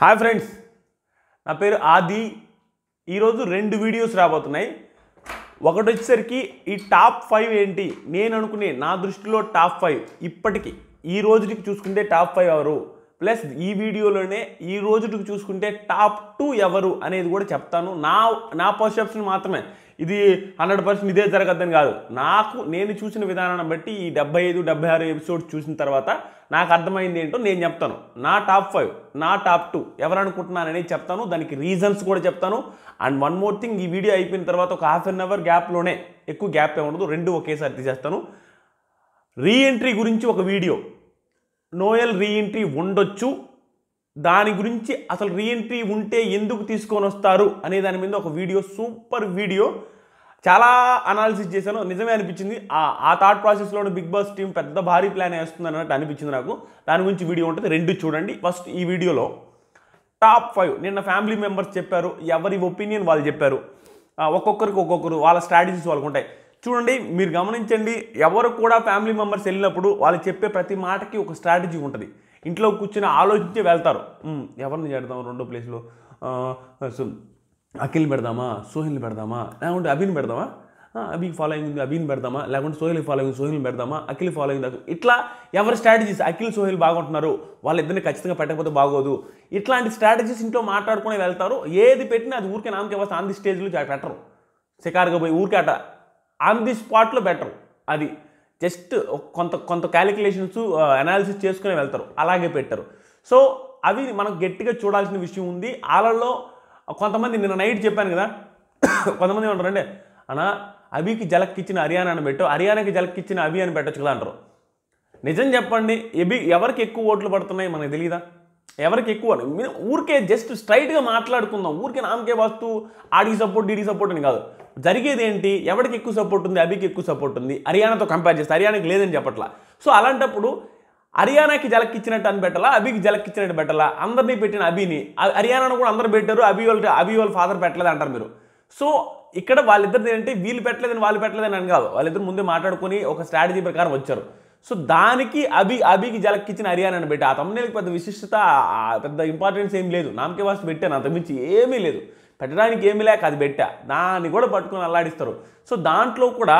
hi friends నా పేరు ఆది ఈరోజు రెండు వీడియోస్ రాబోతున్నాయి ఒకటి వచ్చేసరికి ఈ టాప్ ఫైవ్ ఏంటి నేను అనుకునే నా దృష్టిలో టాప్ ఫైవ్ ఇప్పటికి ఈ రోజుకి చూసుకుంటే టాప్ ఫైవ్ ఎవరు ప్లస్ ఈ వీడియోలోనే ఈ రోజుకి చూసుకుంటే టాప్ టూ ఎవరు అనేది కూడా చెప్తాను నా నా పర్సెప్షన్ మాత్రమే ఇది హండ్రెడ్ పర్సెంట్ ఇదే జరగద్దని కాదు నాకు నేను చూసిన విధానాన్ని బట్టి ఈ డెబ్బై ఐదు డెబ్బై ఆరు ఎపిసోడ్ చూసిన తర్వాత నాకు అర్థమైంది ఏంటో నేను చెప్తాను నా టాప్ ఫైవ్ నా టాప్ టూ ఎవరనుకుంటున్నానని చెప్తాను దానికి రీజన్స్ కూడా చెప్తాను అండ్ వన్ మోర్ థింగ్ ఈ వీడియో అయిపోయిన తర్వాత ఒక హాఫ్ అన్ అవర్ గ్యాప్లోనే ఎక్కువ గ్యాప్ ఉండదు రెండు ఒకేసారి తీసేస్తాను రీఎంట్రీ గురించి ఒక వీడియో నోయల్ రీఎంట్రీ ఉండొచ్చు దాని గురించి అసలు రీఎంట్రీ ఉంటే ఎందుకు తీసుకొని వస్తారు అనే దాని మీద ఒక వీడియో సూపర్ వీడియో చాలా అనాలిసిస్ చేశాను నిజమే అనిపించింది ఆ థాట్ ప్రాసెస్లో బిగ్ బాస్ టీం పెద్ద భారీ ప్లాన్ వేస్తుంది అన్నట్టు అనిపించింది నాకు దాని గురించి వీడియో ఉంటుంది రెండు చూడండి ఫస్ట్ ఈ వీడియోలో టాప్ ఫైవ్ నిన్న ఫ్యామిలీ మెంబర్స్ చెప్పారు ఎవరి ఒపీనియన్ వాళ్ళు చెప్పారు ఒక్కొక్కరికి ఒక్కొక్కరు వాళ్ళ స్ట్రాటజీస్ వాళ్ళకు ఉంటాయి చూడండి మీరు గమనించండి ఎవరు కూడా ఫ్యామిలీ మెంబర్స్ వెళ్ళినప్పుడు వాళ్ళు చెప్పే ప్రతి మాటకి ఒక స్ట్రాటజీ ఉంటుంది ఇంట్లో కూర్చుని ఆలోచించి వెళ్తారు ఎవరిని చేద్దాం రెండో ప్లేస్లో అఖిల్ పెడదామా సోహిల్ని పెడదామా లేకుంటే అభిని పెడదామా అభి ఫాలోయింగ్ ఉంది అభిని పెడదామా లేకుంటే సోహిల్ ఫాలోయింగ్ సోహిల్ని పెడదామా అఖిల్ ఫాలోయింగ్ ఇట్లా ఎవరి స్ట్రాటజీస్ అఖిల్ సోహిల్ బాగుంటున్నారు వాళ్ళిద్దరిని ఖచ్చితంగా పెట్టకపోతే బాగోదు ఇట్లాంటి స్ట్రాటజీస్ ఇంట్లో మాట్లాడుకునే వెళ్తారు ఏది పెట్టినా అది ఊరికే నామకే వస్తే ఆన్ ది స్టేజ్లో పెట్టరు షికారుగా పోయి ఊరికే అట ఆన్ ది స్పాట్లో బెటర్ అది జస్ట్ కొంత కొంత క్యాలిక్యులేషన్స్ అనాలిసిస్ చేసుకుని వెళ్తారు అలాగే పెట్టారు సో అవి మనం గట్టిగా చూడాల్సిన విషయం ఉంది వాళ్ళలో కొంతమంది నిన్న నైట్ చెప్పాను కదా కొంతమంది ఉంటారంటే అనా అవికి జలక్కిచ్చిన హర్యానా అని పెట్టు హర్యానాకి జలక్కిచ్చిన అవి అని పెట్టచ్చు కదా అంటారు నిజం చెప్పండి ఎబి ఎవరికి ఎక్కువ ఓట్లు పడుతున్నాయి మనకు తెలియదా ఎవరికి ఎక్కువ ఊరికే జస్ట్ స్ట్రైట్గా మాట్లాడుకుందాం ఊరికే నామకే వస్తూ ఆడికి సపోర్ట్ డీడీ సపోర్ట్ అని కాదు జరిగేది ఏంటి ఎవరికి ఎక్కువ సపోర్ట్ ఉంది అభికి ఎక్కువ సపోర్ట్ ఉంది హర్యానాతో కంపేర్ చేస్తే హర్యానాకి లేదని చెప్పట్లా సో అలాంటప్పుడు హర్యానాకి జలకిచ్చినట్టు అని పెట్టాలా అభికి జలకిచ్చినట్టు పెట్టాలా అందరినీ పెట్టిన అభిని హర్యానాను కూడా అందరు పెట్టారు అభి వాళ్ళ అభి వాళ్ళ ఫాదర్ పెట్టలేదు అంటారు మీరు సో ఇక్కడ వాళ్ళిద్దరిది ఏంటి వీళ్ళు పెట్టలేదని వాళ్ళు పెట్టలేదని అని కాదు వాళ్ళిద్దరు ముందే మాట్లాడుకుని ఒక స్ట్రాటజీ ప్రకారం వచ్చారు సో దానికి అభి అభికి జలక్కిచ్చిన అని పెట్టి ఆ తమ్ముళ్ళకి పెద్ద విశిష్టత పెద్ద ఇంపార్టెన్స్ ఏం లేదు నామకే వాస్తు పెట్టాను అంతమించి ఏమీ లేదు పెట్టడానికి ఏమీ లేక అది పెట్టా దాన్ని కూడా పట్టుకొని అల్లాడిస్తారు సో దాంట్లో కూడా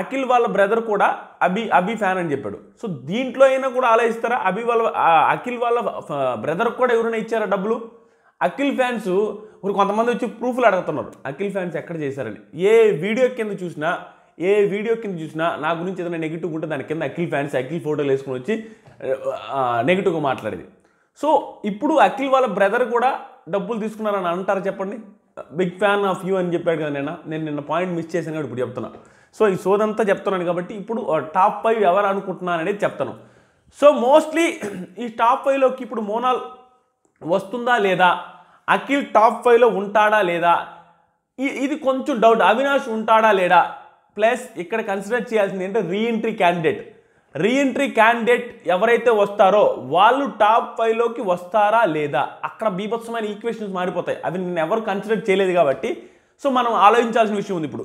అఖిల్ వాళ్ళ బ్రదర్ కూడా అభి అభి ఫ్యాన్ అని చెప్పాడు సో దీంట్లో అయినా కూడా ఆలోచిస్తారా అభి వాళ్ళ అఖిల్ వాళ్ళ బ్రదర్ కూడా ఎవరైనా ఇచ్చారా డబ్బులు అఖిల్ ఫ్యాన్స్ ఇప్పుడు కొంతమంది వచ్చి ప్రూఫ్లు అడుగుతున్నారు అఖిల్ ఫ్యాన్స్ ఎక్కడ చేశారని ఏ వీడియో కింద చూసినా ఏ వీడియో కింద చూసినా నా గురించి ఏదైనా నెగిటివ్ ఉంటే దాని కింద అఖిల్ ఫ్యాన్స్ అఖిల్ ఫోటోలు వేసుకుని వచ్చి నెగిటివ్గా మాట్లాడేది సో ఇప్పుడు అఖిల్ వాళ్ళ బ్రదర్ కూడా డబ్బులు తీసుకున్నారని అంటారు చెప్పండి బిగ్ ఫ్యాన్ ఆఫ్ యూ అని చెప్పాడు కదా నేను నేను నిన్న పాయింట్ మిస్ చేశాను కాబట్టి ఇప్పుడు చెప్తున్నా సో ఈ సోదంతా చెప్తున్నాను కాబట్టి ఇప్పుడు టాప్ ఫైవ్ ఎవరు అనుకుంటున్నాను అనేది చెప్తాను సో మోస్ట్లీ ఈ టాప్ ఫైవ్లోకి ఇప్పుడు మోనాల్ వస్తుందా లేదా అఖిల్ టాప్ ఫైవ్లో ఉంటాడా లేదా ఇది కొంచెం డౌట్ అవినాష్ ఉంటాడా లేడా ప్లస్ ఇక్కడ కన్సిడర్ చేయాల్సింది ఏంటంటే రీఎంట్రీ క్యాండిడేట్ రీఎంట్రీ క్యాండిడేట్ ఎవరైతే వస్తారో వాళ్ళు టాప్ ఫైవ్లోకి వస్తారా లేదా అక్కడ బీభత్సమైన ఈక్వేషన్స్ మారిపోతాయి అవి నేను ఎవరు కన్సిడర్ చేయలేదు కాబట్టి సో మనం ఆలోచించాల్సిన విషయం ఉంది ఇప్పుడు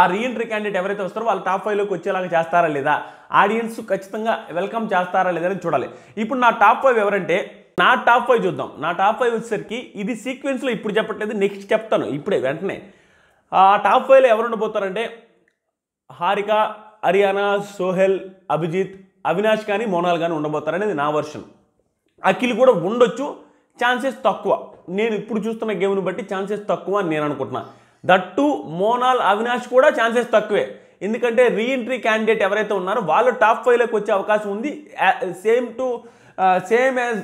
ఆ రీఎంట్రీ క్యాండిడేట్ ఎవరైతే వస్తారో వాళ్ళు టాప్ ఫైవ్లోకి వచ్చేలాగా చేస్తారా లేదా ఆడియన్స్ ఖచ్చితంగా వెల్కమ్ చేస్తారా లేదా అని చూడాలి ఇప్పుడు నా టాప్ ఫైవ్ ఎవరంటే నా టాప్ ఫైవ్ చూద్దాం నా టాప్ ఫైవ్ వచ్చేసరికి ఇది సీక్వెన్స్లో ఇప్పుడు చెప్పట్లేదు నెక్స్ట్ చెప్తాను ఇప్పుడే వెంటనే ఆ టాప్ ఫైవ్లో ఎవరు ఉండబోతారంటే హారిక హరియానా సోహెల్ అభిజిత్ అవినాష్ కానీ మోనాల్ కానీ ఉండబోతారనేది నా వర్షన్ అఖిల్ కూడా ఉండొచ్చు ఛాన్సెస్ తక్కువ నేను ఇప్పుడు చూస్తున్న గేమ్ని బట్టి ఛాన్సెస్ తక్కువ అని నేను అనుకుంటున్నా దట్టు మోనాల్ అవినాష్ కూడా ఛాన్సెస్ తక్కువే ఎందుకంటే రీఎంట్రీ క్యాండిడేట్ ఎవరైతే ఉన్నారో వాళ్ళు టాప్ ఫైవ్లోకి వచ్చే అవకాశం ఉంది same to same as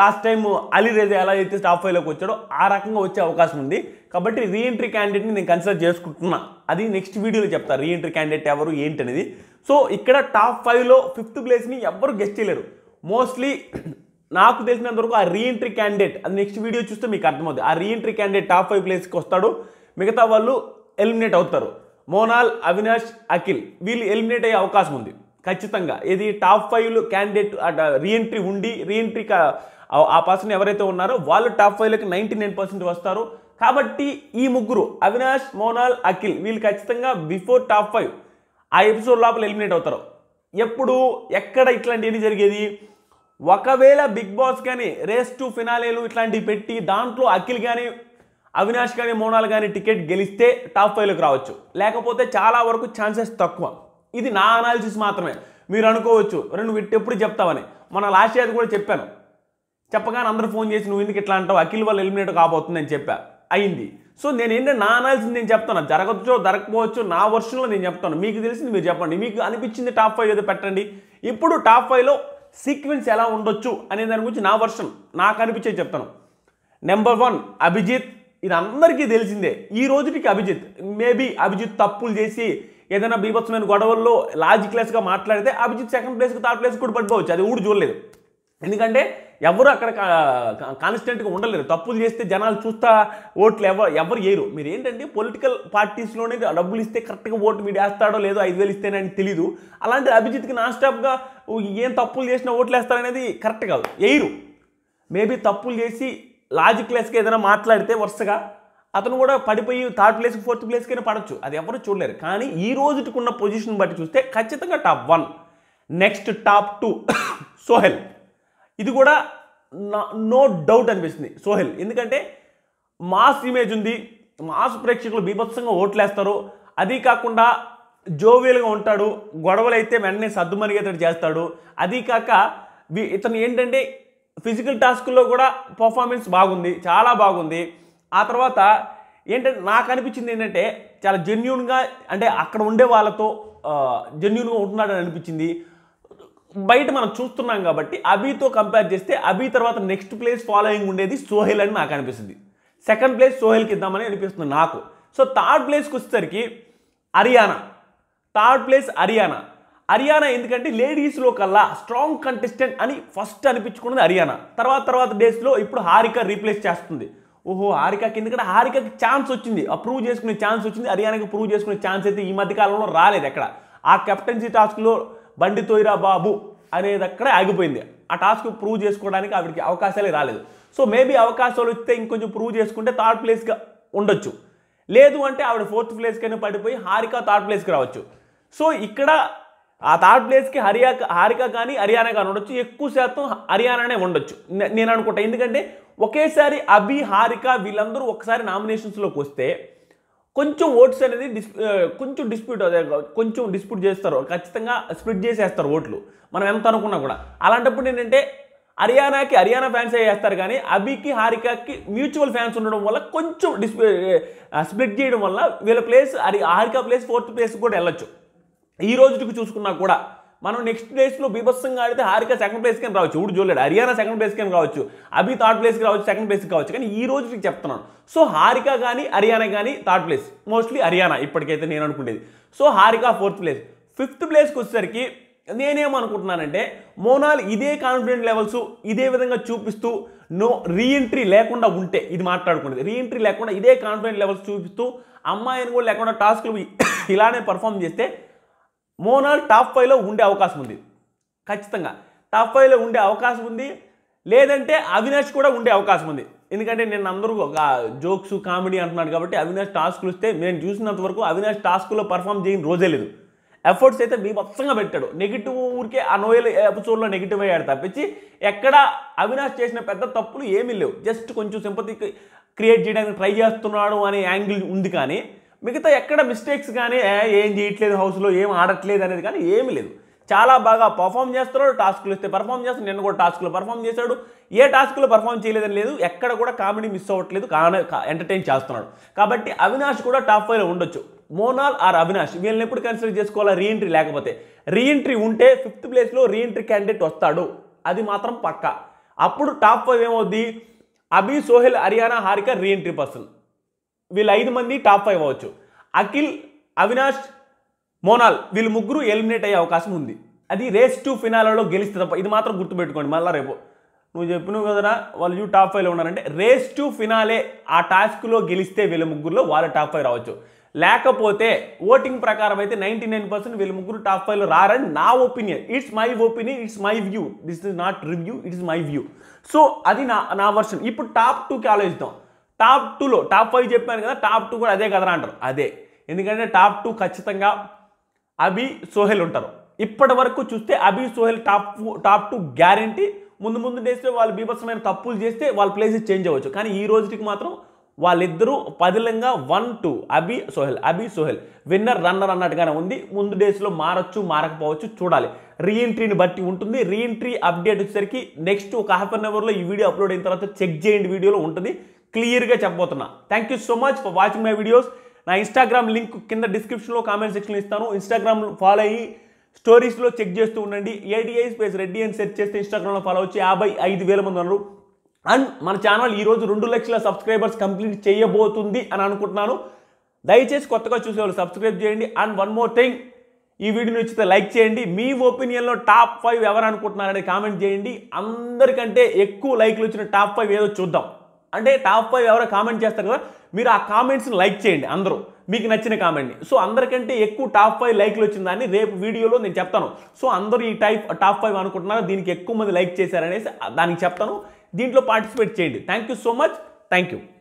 last time Ali Reza ఎలా అయితే టాప్ ఫైవ్లోకి వచ్చాడో ఆ రకంగా వచ్చే అవకాశం ఉంది కాబట్టి రీఎంట్రీ క్యాండిడేట్ని నేను కన్సిడర్ చేసుకుంటున్నా అది నెక్స్ట్ వీడియోలో చెప్తా రీఎంట్రీ క్యాండిడేట్ ఎవరు ఏంటి అనేది సో ఇక్కడ టాప్ ఫైవ్లో ఫిఫ్త్ ప్లేస్ని ఎవరు గెస్ట్ చేయలేరు మోస్ట్లీ నాకు తెలిసినంత వరకు ఆ రీఎంట్రీ క్యాండిడేట్ అది నెక్స్ట్ వీడియో చూస్తే మీకు అర్థమవుతుంది ఆ రీఎంట్రీ క్యాండిడేట్ టాప్ ఫైవ్ ప్లేస్కి వస్తాడు మిగతా వాళ్ళు ఎలిమినేట్ అవుతారు మోనాల్ అవినాష్ అఖిల్ వీళ్ళు ఎలిమినేట్ అయ్యే అవకాశం ఉంది ఖచ్చితంగా ఇది టాప్ ఫైవ్లో క్యాండిడేట్ రీఎంట్రీ ఉండి రీఎంట్రీ ఆ పర్సన్ ఎవరైతే ఉన్నారో వాళ్ళు టాప్ ఫైవ్లోకి నైంటీ నైన్ పర్సెంట్ వస్తారు కాబట్టి ఈ ముగ్గురు అవినాష్ మోనాల్ అఖిల్ వీళ్ళు ఖచ్చితంగా బిఫోర్ టాప్ ఫైవ్ ఆ ఎపిసోడ్ లోపల ఎలిమినేట్ అవుతారు ఎప్పుడు ఎక్కడ ఇట్లాంటివి జరిగేది ఒకవేళ బిగ్ బాస్ కానీ రేస్ టు ఫినాలేలు ఇట్లాంటివి పెట్టి దాంట్లో అఖిల్ కానీ అవినాష్ కానీ మోనాల్ కానీ టికెట్ గెలిస్తే టాప్ ఫైవ్లోకి రావచ్చు లేకపోతే చాలా వరకు ఛాన్సెస్ తక్కువ ఇది నా అనాలిసిస్ మాత్రమే మీరు అనుకోవచ్చు రెండు ఎప్పుడు చెప్తావని మన లాస్ట్ ఇయర్ కూడా చెప్పాను చెప్పగానే అందరూ ఫోన్ చేసి నువ్వు ఎందుకు ఇట్లా అంటావు అఖిల్ వాళ్ళు ఎలిమినేట్ కాబోతుందని చెప్పా అయింది సో నేను ఏంటంటే నా అనాలిసిస్ నేను చెప్తాను జరగచ్చు జరగకపోవచ్చు నా వర్షన్లో నేను చెప్తాను మీకు తెలిసింది మీరు చెప్పండి మీకు అనిపించింది టాప్ ఫైవ్ ఏదో పెట్టండి ఇప్పుడు టాప్ ఫైవ్లో సీక్వెన్స్ ఎలా ఉండొచ్చు అనే దాని గురించి నా వర్షన్ నాకు అనిపించే చెప్తాను నెంబర్ వన్ అభిజిత్ ఇది అందరికీ తెలిసిందే ఈ రోజుకి అభిజిత్ మేబీ అభిజిత్ తప్పులు చేసి ఏదైనా బీభత్సమైన గొడవల్లో లాజిక్లెస్గా మాట్లాడితే అభిజిత్ సెకండ్ ప్లేస్కి థర్డ్ ప్లేస్ కూడా పడిపోవచ్చు అది ఊడు చూడలేదు ఎందుకంటే ఎవరు అక్కడ కాన్స్టెంట్గా ఉండలేరు తప్పులు చేస్తే జనాలు చూస్తా ఓట్లు ఎవరు ఎవరు వేయరు మీరు ఏంటంటే పొలిటికల్ పార్టీస్లోనే డబ్బులు ఇస్తే కరెక్ట్గా ఓటు మీరు వేస్తాడో లేదో ఐదు వేలు ఇస్తేనని తెలీదు అలాంటి అభిజిత్కి నాన్ స్టాప్గా ఏం తప్పులు చేసినా ఓట్లు వేస్తారనేది కరెక్ట్ కాదు వేయరు మేబీ తప్పులు చేసి లాజిక్ లెస్గా ఏదైనా మాట్లాడితే వరుసగా అతను కూడా పడిపోయి థర్డ్ ప్లేస్ ఫోర్త్ ప్లేస్కైనా పడచ్చు అది ఎవరు చూడలేరు కానీ ఈ రోజుకున్న పొజిషన్ బట్టి చూస్తే ఖచ్చితంగా top one next top two Sohel ఇది కూడా నో డౌట్ అనిపిస్తుంది సోహెల్ ఎందుకంటే మాస్ ఇమేజ్ ఉంది మాస్ ప్రేక్షకులు బీభత్సంగా ఓట్లేస్తారు అది కాకుండా జోవియల్గా ఉంటాడు గొడవలు అయితే వెంటనే సర్దుమణిగేతడు చేస్తాడు అది కాక ఇతను ఏంటంటే ఫిజికల్ టాస్క్లో కూడా పర్ఫార్మెన్స్ బాగుంది చాలా బాగుంది ఆ తర్వాత ఏంటంటే నాకు అనిపించింది ఏంటంటే చాలా జెన్యున్గా అంటే అక్కడ ఉండే వాళ్ళతో జెన్యున్గా ఉంటున్నాడని అనిపించింది బయట మనం చూస్తున్నాం కాబట్టి అభితో కంపేర్ చేస్తే అభి తర్వాత నెక్స్ట్ ప్లేస్ ఫాలోయింగ్ ఉండేది సోహెల్ అని నాకు అనిపిస్తుంది సెకండ్ ప్లేస్ సోహెల్కి ఇద్దామని అనిపిస్తుంది నాకు సో థర్డ్ ప్లేస్కి వచ్చేసరికి హర్యానా థర్డ్ ప్లేస్ హర్యానా హర్యానా ఎందుకంటే లేడీస్లో కల్లా స్ట్రాంగ్ కంటెస్టెంట్ అని ఫస్ట్ అనిపించుకున్నది హర్యానా తర్వాత తర్వాత డేస్లో ఇప్పుడు హారిక రీప్లేస్ చేస్తుంది ఓహో హారికకి ఎందుకంటే హారికకి ఛాన్స్ వచ్చింది అప్రూవ్ చేసుకునే ఛాన్స్ వచ్చింది హర్యానాకి ప్రూవ్ చేసుకునే ఛాన్స్ అయితే ఈ మధ్యకాలంలో రాలేదు ఎక్కడ ఆ కెప్టెన్సీ టాస్క్లో బండి తోయిరా బాబు అనేది అక్కడ ఆగిపోయింది ఆ టాస్క్ ప్రూవ్ చేసుకోవడానికి ఆవిడకి అవకాశాలే రాలేదు సో మేబీ అవకాశాలు వస్తే ఇంకొంచెం ప్రూవ్ చేసుకుంటే థర్డ్ ప్లేస్గా ఉండొచ్చు లేదు అంటే ఆవిడ ఫోర్త్ ప్లేస్కైనా పడిపోయి హారిక థర్డ్ ప్లేస్కి రావచ్చు సో ఇక్కడ ఆ థర్డ్ ప్లేస్కి హరియా హారిక కానీ హర్యానా కానీ ఉండొచ్చు ఎక్కువ శాతం హర్యానానే ఉండొచ్చు నేను అనుకుంటా ఎందుకంటే ఒకేసారి అభి హారిక వీళ్ళందరూ ఒకసారి నామినేషన్స్లోకి వస్తే కొంచెం ఓట్స్ అనేది డిస్ కొంచెం డిస్ప్యూట్ అదే కొంచెం డిస్ప్యూట్ చేస్తారు ఖచ్చితంగా స్ప్లిట్ చేసేస్తారు ఓట్లు మనం ఎంత అనుకున్నా కూడా అలాంటప్పుడు ఏంటంటే హర్యానాకి హర్యానా ఫ్యాన్స్ చేస్తారు కానీ అభికి హారికాకి మ్యూచువల్ ఫ్యాన్స్ ఉండడం వల్ల కొంచెం డిస్ప్లే స్ప్లిట్ చేయడం వల్ల వీళ్ళ place Hari Harika place fourth place కూడా వెళ్ళొచ్చు ఈ రోజుకి చూసుకున్నా కూడా మనం నెక్స్ట్ డేస్లో బీభత్సంగా ఆడితే హారిక సెకండ్ ప్లేస్కి రావచ్చు ఊడు చూడలేడు హర్యానా సెకండ్ ప్లేస్కి రావచ్చు అభి థర్డ్ ప్లేస్కి రావచ్చు సెకండ్ ప్లేస్కి కావచ్చు కానీ ఈ రోజు నీకు చెప్తున్నాను సో హారిక కానీ హర్యానా కానీ థర్డ్ ప్లేస్ మోస్ట్లీ హర్యానా ఇప్పటికైతే నేను అనుకునేది so Harika fourth place fifth ప్లేస్కి వచ్చేసరికి నేనేమనుకుంటున్నానంటే మోనాల్ ఇదే కాన్ఫిడెంట్ లెవెల్స్ ఇదే విధంగా చూపిస్తూ నో రీఎంట్రీ లేకుండా ఉంటే ఇది మాట్లాడుకునేది రీఎంట్రీ లేకుండా ఇదే కాన్ఫిడెంట్ లెవెల్స్ చూపిస్తూ అమ్మాయిని కూడా లేకుండా టాస్క్లు ఇలానే పర్ఫామ్ చేస్తే మోనాల్ టాప్ ఫైవ్లో ఉండే అవకాశం ఉంది ఖచ్చితంగా టాప్ ఫైవ్లో ఉండే అవకాశం ఉంది లేదంటే అవినాష్ కూడా ఉండే అవకాశం ఉంది ఎందుకంటే నేను అందరూ ఒక జోక్స్ కామెడీ అంటున్నాడు కాబట్టి అవినాష్ టాస్క్లు ఇస్తే నేను చూసినంత వరకు అవినాష్ టాస్క్లో పర్ఫామ్ చేయని రోజే లేదు ఎఫర్ట్స్ అయితే మొత్తంగా పెట్టాడు నెగిటివ్ ఊరికే ఆ నోయల్ ఎపిసోడ్లో నెగిటివ్ అయ్యాడు తప్పించి ఎక్కడ అవినాష్ చేసిన పెద్ద తప్పులు ఏమీ లేవు జస్ట్ కొంచెం సింపతి క్రియేట్ చేయడానికి ట్రై చేస్తున్నాడు అనే యాంగిల్ ఉంది కానీ మిగతా ఎక్కడ మిస్టేక్స్ కానీ ఏం చేయట్లేదు హౌస్లో ఏం ఆడట్లేదు అనేది కానీ ఏమీ లేదు చాలా బాగా పర్ఫామ్ చేస్తున్నాడు టాస్క్లు ఇస్తే పర్ఫామ్ చేస్తాడు నిన్న కూడా టాస్క్లు పర్ఫామ్ చేశాడు ఏ టాస్క్లో పర్ఫామ్ చేయలేదని లేదు ఎక్కడ కూడా కామెడీ మిస్ అవ్వట్లేదు ఎంటర్టైన్ చేస్తున్నాడు కాబట్టి అవినాష్ కూడా టాప్ ఫైవ్లో ఉండొచ్చు మోనాల్ ఆర్ అవినాష్ వీళ్ళని ఎప్పుడు కన్సిడర్ చేసుకోవాలా రీఎంట్రీ లేకపోతే రీఎంట్రీ ఉంటే ఫిఫ్త్ ప్లేస్లో రీఎంట్రీ క్యాండిడేట్ వస్తాడు అది మాత్రం పక్క అప్పుడు టాప్ ఫైవ్ ఏమవుద్ది అభి సోహెల్ హర్యానా హారిక రీఎంట్రీ పర్సన్ వీళ్ళు ఐదు మంది టాప్ ఫైవ్ అవ్వచ్చు అఖిల్ అవినాష్ మోనాల్ వీళ్ళు ముగ్గురు ఎలిమినేట్ అయ్యే అవకాశం ఉంది అది రేస్ టు ఫినాలలో గెలిస్తే తప్ప ఇది మాత్రం గుర్తుపెట్టుకోండి మళ్ళీ రేపు నువ్వు చెప్పినవు కదరా వాళ్ళు టాప్ ఫైవ్లో ఉన్నారంటే రేస్ టు ఫినాలే ఆ టాస్క్లో గెలిస్తే వీళ్ళ ముగ్గురులో వాళ్ళు టాప్ ఫైవ్ రావచ్చు లేకపోతే ఓటింగ్ ప్రకారం అయితే నైంటీ నైన్ పర్సెంట్ వీళ్ళ ముగ్గురు టాప్ ఫైవ్లో రారని నా opinion it's my opinion it's my view this is not review it's my view so అది నా నా వర్షన్ ఇప్పుడు టాప్ టూకి ఆలోచిద్దాం టాప్ టూలో టాప్ ఫైవ్ చెప్పాను కదా టాప్ టూ కూడా అదే కదరా అంటారు అదే ఎందుకంటే టాప్ టూ ఖచ్చితంగా అభి సోహెల్ ఉంటారు ఇప్పటి వరకు చూస్తే Abhi Sohel top top two guarantee ముందు ముందు డేస్లో వాళ్ళు బీభత్సమైన తప్పులు చేస్తే వాళ్ళ ప్లేసెస్ చేంజ్ అవ్వచ్చు కానీ ఈ రోజుకి మాత్రం వాళ్ళిద్దరూ పదిలంగా one two Abhi Sohel Abhi Sohel winner runner అన్నట్టుగానే ఉంది ముందు డేస్లో మారచ్చు మారకపోవచ్చు చూడాలి రీఎంట్రీని బట్టి ఉంటుంది రీఎంట్రీ అప్డేట్ వచ్చేసరికి నెక్స్ట్ ఒక హాఫ్ అన్ అవర్లో ఈ వీడియో అప్లోడ్ అయిన తర్వాత చెక్ చేయండి వీడియోలో ఉంటుంది క్లియర్గా చెప్పబోతున్నా thank you so much for watching my videos నా ఇన్స్టాగ్రామ్ లింక్ కింద డిస్క్రిప్షన్లో కామెంట్ సెక్షన్లో ఇస్తాను ఇన్స్టాగ్రామ్ ఫాలో అయ్యి స్టోరీస్లో చెక్ చేస్తూ ఉండండి ఏడిఐ స్పేస్ రెడ్డి అని సెర్చ్ చేస్తే ఇన్స్టాగ్రామ్లో ఫాలో వచ్చి యాభై ఐదు వేల మంది ఉన్నారు అండ్ మన ఛానల్ ఈరోజు రెండు లక్షల సబ్స్క్రైబర్స్ కంప్లీట్ చేయబోతుంది అని అనుకుంటున్నాను దయచేసి కొత్తగా చూసేవాళ్ళు సబ్స్క్రైబ్ చేయండి అండ్ వన్ మోర్ థింగ్ ఈ వీడియో నచ్చితే లైక్ చేయండి మీ ఒపీనియన్లో టాప్ ఫైవ్ ఎవరు అనుకుంటున్నారని కామెంట్ చేయండి అందరికంటే ఎక్కువ లైక్లు వచ్చిన టాప్ ఫైవ్ ఏదో చూద్దాం అంటే టాప్ ఫైవ్ ఎవరో కామెంట్ చేస్తారు కదా మీరు ఆ కామెంట్స్ని లైక్ చేయండి అందరూ మీకు నచ్చిన కామెంట్ని సో అందరికంటే ఎక్కువ టాప్ ఫైవ్ లైక్లు వచ్చిన దాన్ని రేపు వీడియోలో నేను చెప్తాను సో అందరూ ఈ టైప్ టాప్ ఫైవ్ అనుకుంటున్నారు దీనికి ఎక్కువ మంది లైక్ చేశారనేసి దానికి చెప్తాను దీంట్లో పార్టిసిపేట్ చేయండి thank you so much thank you